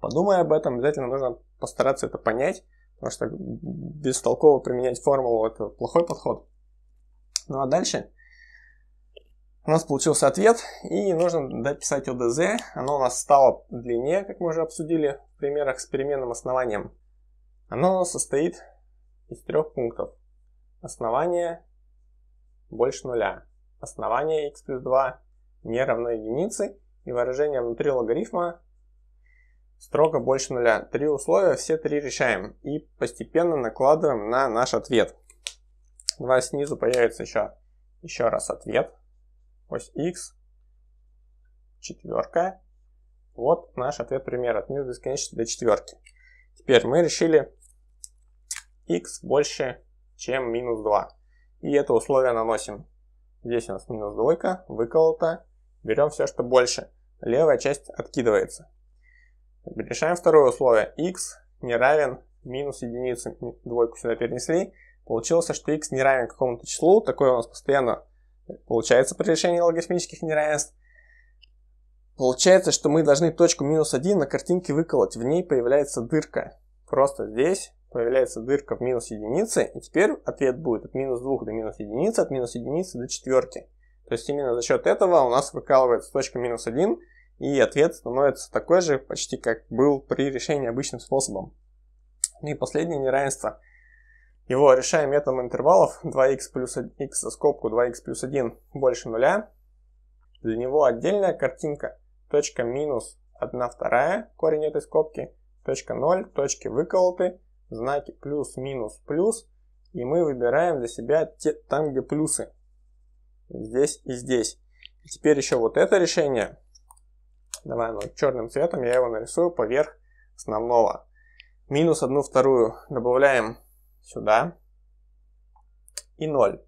[SPEAKER 1] Подумая об этом, обязательно нужно постараться это понять, потому что бестолково применять формулу – это плохой подход. Ну а дальше у нас получился ответ, и нужно дописать ОДЗ. Оно у нас стало длиннее, как мы уже обсудили в примерах с переменным основанием. Оно состоит из трех пунктов. Основание больше нуля. Основание x плюс 2 не равно единице – и выражение внутри логарифма строго больше нуля. Три условия, все три решаем и постепенно накладываем на наш ответ. Два снизу появится еще, еще раз ответ. Ось x, четверка. Вот наш ответ пример от минус бесконечности до четверки. Теперь мы решили x больше, чем минус 2. И это условие наносим. Здесь у нас минус двойка, выколото, берем все, что больше, левая часть откидывается. Решаем второе условие. x не равен минус единице, двойку сюда перенесли. Получилось, что x не равен какому-то числу, такое у нас постоянно получается при решении логарифмических неравенств. Получается, что мы должны точку минус 1 на картинке выколоть. В ней появляется дырка. Просто здесь появляется дырка в минус единице. И теперь ответ будет от минус 2 до минус единицы, от минус единицы до четверки. То есть именно за счет этого у нас выкалывается точка минус 1, и ответ становится такой же, почти как был при решении обычным способом. Ну и последнее неравенство. Его решаем методом интервалов 2 х плюс х x за скобку 2 х плюс 1 больше нуля. Для него отдельная картинка. Точка минус 1 вторая, корень этой скобки, точка 0, точки выколоты, знаки плюс, минус, плюс. И мы выбираем для себя те, там, где плюсы здесь и здесь. теперь еще вот это решение. Давай оно ну, черным цветом, я его нарисую поверх основного. Минус одну вторую добавляем сюда. И 0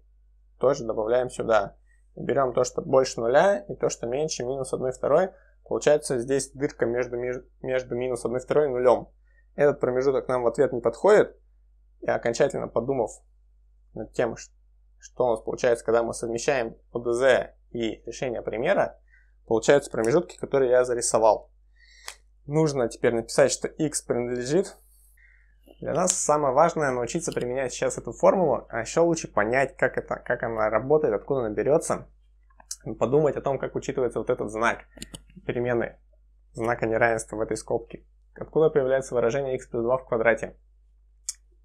[SPEAKER 1] тоже добавляем сюда. берем то, что больше нуля, и то, что меньше, минус 1 второй. Получается здесь дырка между, между минус 1 второй и нулем. Этот промежуток нам в ответ не подходит. И окончательно подумав над тем, что у нас получается, когда мы совмещаем ОДЗ и решение примера, получаются промежутки, которые я зарисовал. Нужно теперь написать, что x принадлежит. Для нас самое важное научиться применять сейчас эту формулу, а еще лучше понять, как, это, как она работает, откуда она берется, подумать о том, как учитывается вот этот знак перемены, знака неравенства в этой скобке. Откуда появляется выражение x плюс 2 в квадрате.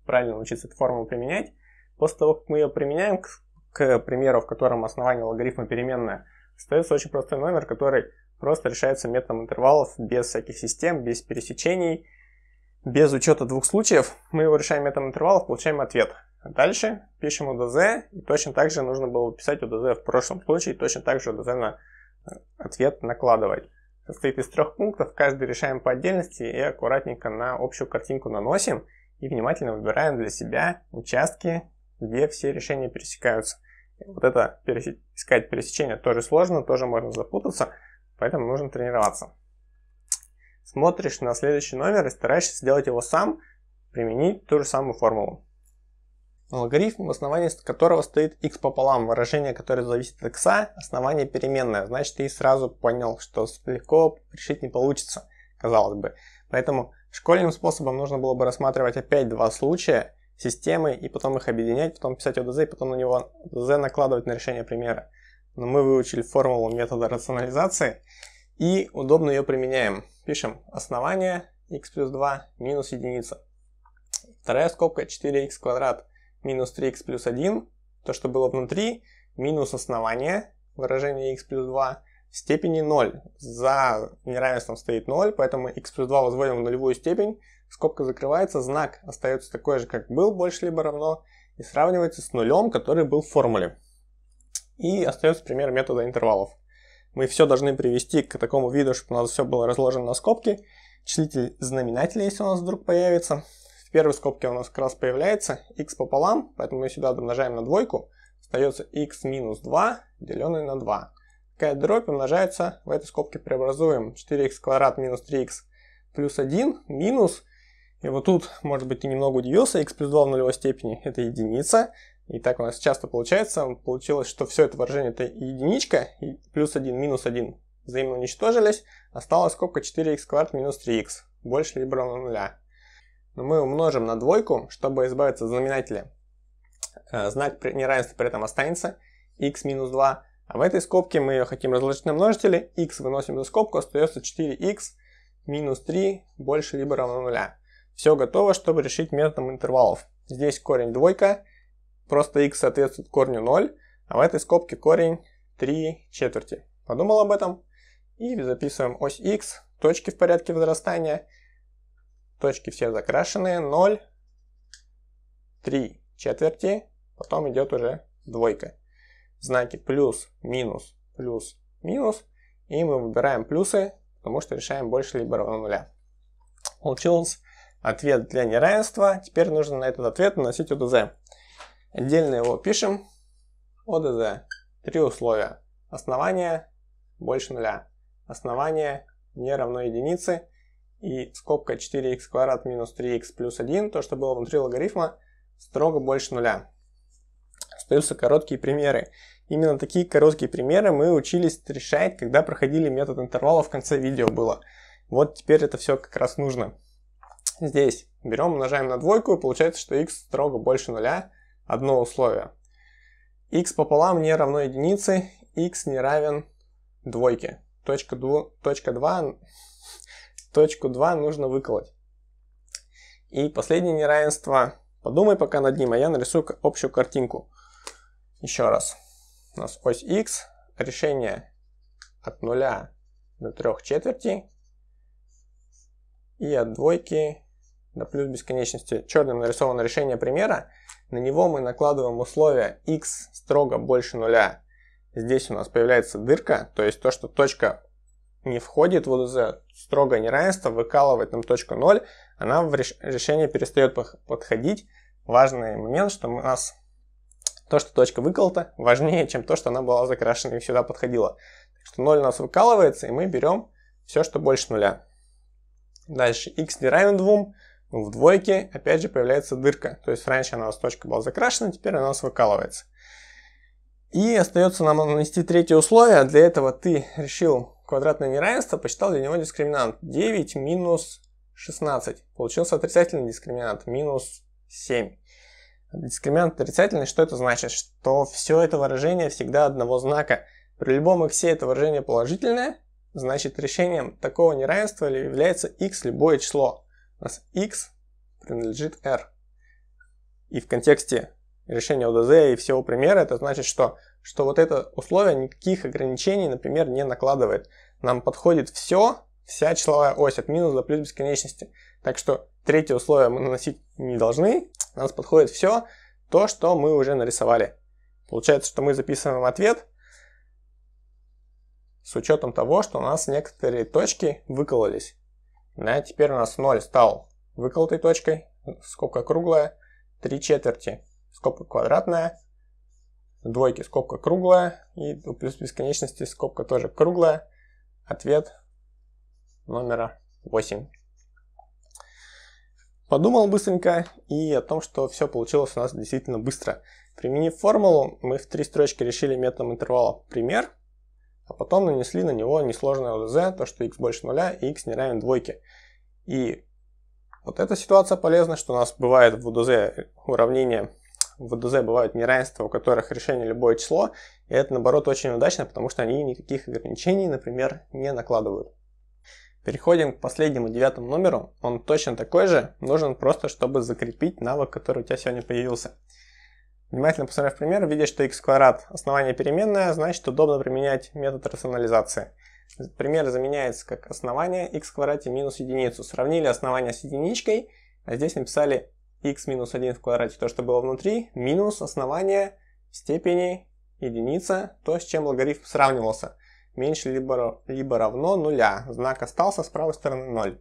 [SPEAKER 1] Правильно научиться эту формулу применять, После того, как мы ее применяем, к, к примеру, в котором основание логарифма переменная, остается очень простой номер, который просто решается методом интервалов без всяких систем, без пересечений, без учета двух случаев. Мы его решаем методом интервалов, получаем ответ. Дальше пишем УДЗ, и точно так же нужно было писать УДЗ в прошлом случае, и точно так же УДЗ на э, ответ накладывать. Состоит из трех пунктов, каждый решаем по отдельности и аккуратненько на общую картинку наносим и внимательно выбираем для себя участки, где все решения пересекаются. И вот это искать пересечение тоже сложно, тоже можно запутаться, поэтому нужно тренироваться. Смотришь на следующий номер и стараешься сделать его сам, применить ту же самую формулу. Логарифм, в основании которого стоит x пополам, выражение, которое зависит от x, основание переменное. Значит, ты сразу понял, что легко решить не получится, казалось бы. Поэтому школьным способом нужно было бы рассматривать опять два случая системы и потом их объединять, потом писать ОДЗ и потом на него ОДЗ накладывать на решение примера. Но мы выучили формулу метода рационализации и удобно ее применяем. Пишем основание x плюс 2 минус единица. Вторая скобка 4x квадрат минус 3x плюс 1, то, что было внутри, минус основание, выражение x плюс 2, в степени 0. За неравенством стоит 0, поэтому x плюс 2 возводим в нулевую степень, скобка закрывается, знак остается такой же, как был, больше либо равно, и сравнивается с нулем, который был в формуле. И остается пример метода интервалов. Мы все должны привести к такому виду, чтобы у нас все было разложено на скобки. Числитель знаменателя, если у нас вдруг появится. В первой скобке у нас как раз появляется x пополам, поэтому мы сюда домножаем на двойку. Остается x минус 2, деленное на 2. Такая дробь умножается, в этой скобке преобразуем 4x квадрат минус 3x плюс 1 минус и вот тут, может быть, ты немного удивился, x плюс 2 в нулевой степени – это единица. И так у нас часто получается, получилось, что все это выражение – это единичка, и плюс 1, минус 1 взаимно уничтожились. Осталась скобка 4x квадрат минус 3x, больше либо равно нуля. Но мы умножим на двойку, чтобы избавиться от знаменателя. Э, Знак неравенства при этом останется, x минус 2. А в этой скобке мы ее хотим разложить на множители, x выносим за скобку, остается 4x минус 3 больше либо равно нуля. Все готово, чтобы решить методом интервалов. Здесь корень двойка, просто x соответствует корню 0, а в этой скобке корень 3 четверти. Подумал об этом и записываем ось x, точки в порядке возрастания, точки все закрашенные, 0, 3 четверти, потом идет уже двойка. Знаки плюс, минус, плюс, минус, и мы выбираем плюсы, потому что решаем больше либо равно нуля. Получилось ответ для неравенства. Теперь нужно на этот ответ наносить ОДЗ. Отдельно его пишем. ОДЗ. Три условия. Основание больше нуля. Основание не равно единице. И скобка 4х квадрат минус 3х плюс 1, то, что было внутри логарифма, строго больше нуля. Остаются короткие примеры. Именно такие короткие примеры мы учились решать, когда проходили метод интервала в конце видео было. Вот теперь это все как раз нужно здесь. Берем, умножаем на двойку, и получается, что x строго больше нуля, одно условие. x пополам не равно единице, x не равен двойке. Точка, ду, точка 2, точку 2 нужно выколоть. И последнее неравенство, подумай пока над ним, а я нарисую общую картинку. Еще раз. У нас ось x, решение от нуля до трех четверти и от двойки до плюс бесконечности черным нарисовано решение примера, на него мы накладываем условия x строго больше нуля. Здесь у нас появляется дырка, то есть то, что точка не входит в УДЗ, строгое неравенство выкалывает нам точку 0, она в решение перестает подходить. Важный момент, что у нас то, что точка выколота, важнее, чем то, что она была закрашена и сюда подходила. Так что 0 у нас выкалывается, и мы берем все, что больше нуля. Дальше x не равен 2, в двойке опять же появляется дырка, то есть раньше она у нас точка была закрашена, теперь она у нас выкалывается. И остается нам нанести третье условие, для этого ты решил квадратное неравенство, посчитал для него дискриминант 9 минус 16. Получился отрицательный дискриминант, минус 7. Дискриминант отрицательный, что это значит? Что все это выражение всегда одного знака. При любом x это выражение положительное, значит решением такого неравенства является x любое число у нас x принадлежит r. И в контексте решения ОДЗ и всего примера это значит, что, что вот это условие никаких ограничений, например, не накладывает. Нам подходит все, вся числовая ось от минус до плюс бесконечности. Так что третье условие мы наносить не должны. У нас подходит все то, что мы уже нарисовали. Получается, что мы записываем ответ с учетом того, что у нас некоторые точки выкололись. Да, ну, теперь у нас 0 стал выколотой точкой, скобка круглая, 3 четверти, скобка квадратная, двойки скобка круглая и плюс бесконечности скобка тоже круглая. Ответ номера 8. Подумал быстренько и о том, что все получилось у нас действительно быстро. Применив формулу, мы в три строчки решили методом интервала пример – а потом нанесли на него несложное ОДЗ, то что x больше нуля и x не равен двойке. И вот эта ситуация полезна, что у нас бывает в ОДЗ уравнение, в ОДЗ бывают неравенства, у которых решение любое число, и это наоборот очень удачно, потому что они никаких ограничений, например, не накладывают. Переходим к последнему девятому номеру. Он точно такой же, нужен просто, чтобы закрепить навык, который у тебя сегодня появился. Внимательно посмотрев пример, видя, что x квадрат основание переменная, значит удобно применять метод рационализации. Пример заменяется как основание x квадрате минус единицу. Сравнили основание с единичкой, а здесь написали x минус 1 в квадрате, то, что было внутри, минус основание в степени единица, то, с чем логарифм сравнивался. Меньше либо, либо равно нуля. Знак остался, с правой стороны 0.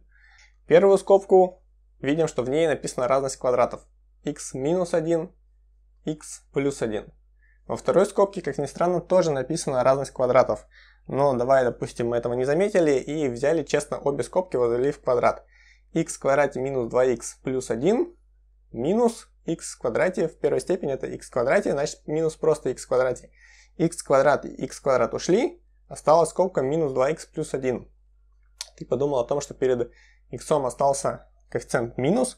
[SPEAKER 1] Первую скобку видим, что в ней написана разность квадратов. x минус 1 x плюс 1. Во второй скобке, как ни странно, тоже написана разность квадратов. Но давай, допустим, мы этого не заметили и взяли честно обе скобки, возвели в квадрат. x в квадрате минус 2x плюс 1 минус x в квадрате в первой степени это x в квадрате, значит минус просто x в квадрате. x квадрат и x квадрат ушли, осталась скобка минус 2x плюс 1. Ты подумал о том, что перед x остался коэффициент минус.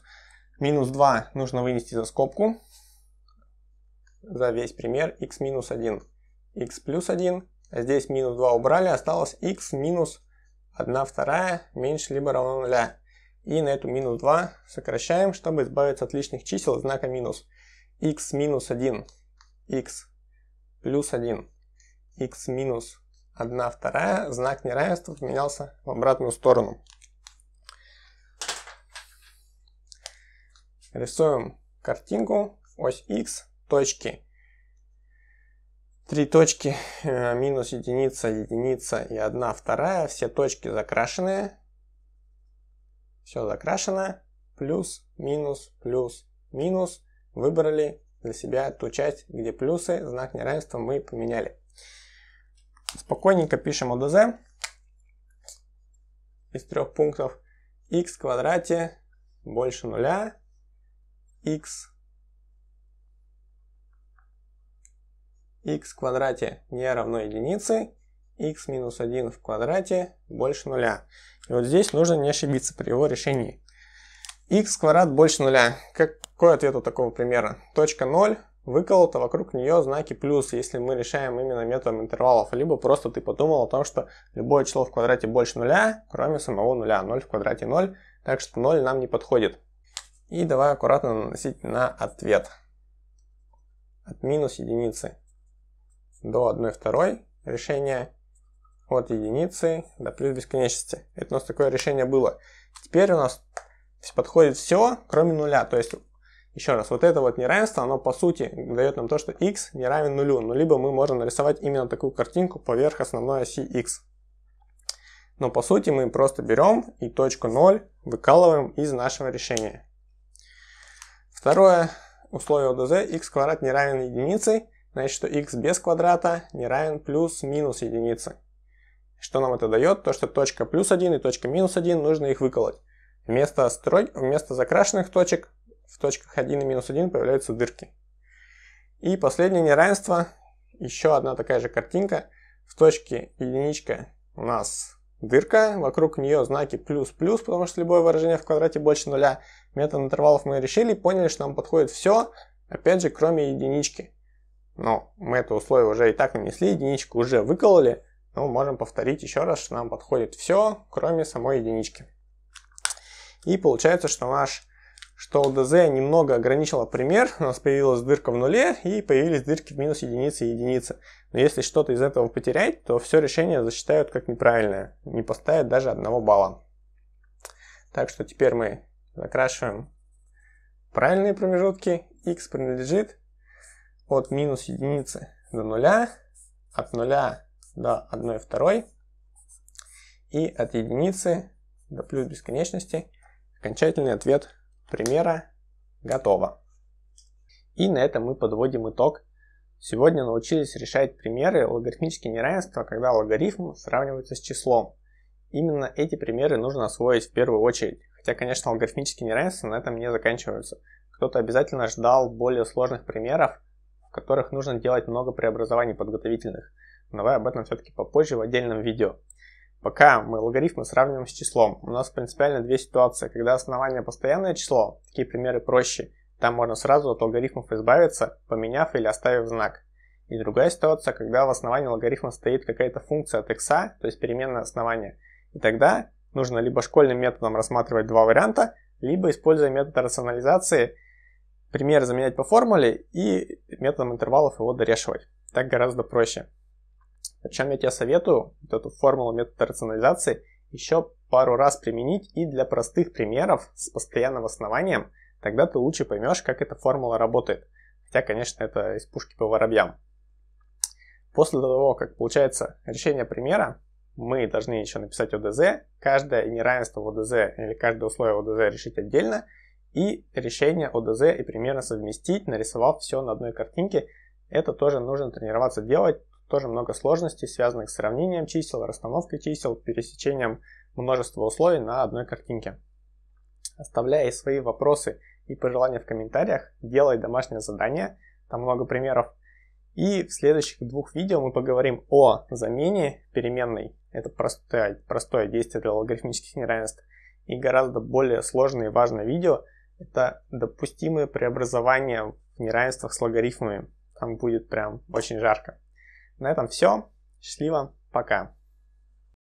[SPEAKER 1] Минус 2 нужно вынести за скобку, за весь пример x минус 1, x плюс 1, а здесь минус 2 убрали, осталось x минус 1 вторая меньше либо равно 0. И на эту минус 2 сокращаем, чтобы избавиться от лишних чисел знака минус. x минус 1, x плюс 1, x минус 1 вторая, знак неравенства поменялся в обратную сторону. Рисуем картинку, ось x точки. Три точки, э, минус единица, единица и одна вторая. Все точки закрашенные. Все закрашено. Плюс, минус, плюс, минус. Выбрали для себя ту часть, где плюсы, знак неравенства мы поменяли. Спокойненько пишем ОДЗ из трех пунктов. x в квадрате больше нуля, x x в квадрате не равно единице, x минус 1 в квадрате больше нуля. И вот здесь нужно не ошибиться при его решении. x квадрат больше нуля. Какой ответ у такого примера? Точка 0 выколота вокруг нее знаки плюс, если мы решаем именно методом интервалов, либо просто ты подумал о том, что любое число в квадрате больше нуля, кроме самого нуля, 0 в квадрате 0, так что 0 нам не подходит. И давай аккуратно наносить на ответ от минус единицы до 1 второй решение от единицы до плюс бесконечности. Это у нас такое решение было. Теперь у нас подходит все, кроме нуля. То есть, еще раз, вот это вот неравенство, оно по сути дает нам то, что x не равен нулю. Ну, либо мы можем нарисовать именно такую картинку поверх основной оси x. Но по сути мы просто берем и точку 0 выкалываем из нашего решения. Второе условие ОДЗ, x квадрат не равен единице. Значит, что x без квадрата не равен плюс минус единице. Что нам это дает? То, что точка плюс 1 и точка минус 1 нужно их выколоть. Вместо, строй... Вместо закрашенных точек в точках 1 и минус 1 появляются дырки. И последнее неравенство, еще одна такая же картинка. В точке единичка у нас дырка, вокруг нее знаки плюс-плюс, потому что любое выражение в квадрате больше нуля. Метод интервалов мы решили, поняли, что нам подходит все, опять же, кроме единички. Но мы это условие уже и так нанесли, единичку уже выкололи. Но можем повторить еще раз, что нам подходит все, кроме самой единички. И получается, что наш что ЛДЗ немного ограничило пример, у нас появилась дырка в нуле и появились дырки в минус единицы и единицы. Но если что-то из этого потерять, то все решение засчитают как неправильное, не поставят даже одного балла. Так что теперь мы закрашиваем правильные промежутки, x принадлежит от минус единицы до нуля, от нуля до 1 второй и от единицы до плюс бесконечности. Окончательный ответ примера готово. И на этом мы подводим итог. Сегодня научились решать примеры логарифмические неравенства, когда логарифм сравнивается с числом. Именно эти примеры нужно освоить в первую очередь. Хотя, конечно, логарифмические неравенства на этом не заканчиваются. Кто-то обязательно ждал более сложных примеров, которых нужно делать много преобразований подготовительных. Давай об этом все-таки попозже в отдельном видео. Пока мы логарифмы сравниваем с числом. У нас принципиально две ситуации, когда основание постоянное число, такие примеры проще, там можно сразу от логарифмов избавиться, поменяв или оставив знак. И другая ситуация, когда в основании логарифма стоит какая-то функция от x, то есть переменное основание. И тогда нужно либо школьным методом рассматривать два варианта, либо, используя метод рационализации, пример заменять по формуле и методом интервалов его дорешивать. Так гораздо проще. Причем я тебе советую вот эту формулу метода рационализации еще пару раз применить и для простых примеров с постоянным основанием, тогда ты лучше поймешь, как эта формула работает. Хотя, конечно, это из пушки по воробьям. После того, как получается решение примера, мы должны еще написать ОДЗ, каждое неравенство в ОДЗ или каждое условие ОДЗ решить отдельно – и решение ОДЗ и примерно совместить, нарисовав все на одной картинке. Это тоже нужно тренироваться делать, тоже много сложностей, связанных с сравнением чисел, расстановкой чисел, пересечением множества условий на одной картинке. Оставляя свои вопросы и пожелания в комментариях, делай домашнее задание, там много примеров. И в следующих двух видео мы поговорим о замене переменной, это простое, простое действие для логарифмических неравенств, и гораздо более сложное и важное видео – это допустимые преобразования в неравенствах с логарифмами. Там будет прям очень жарко. На этом все. Счастливо. Пока.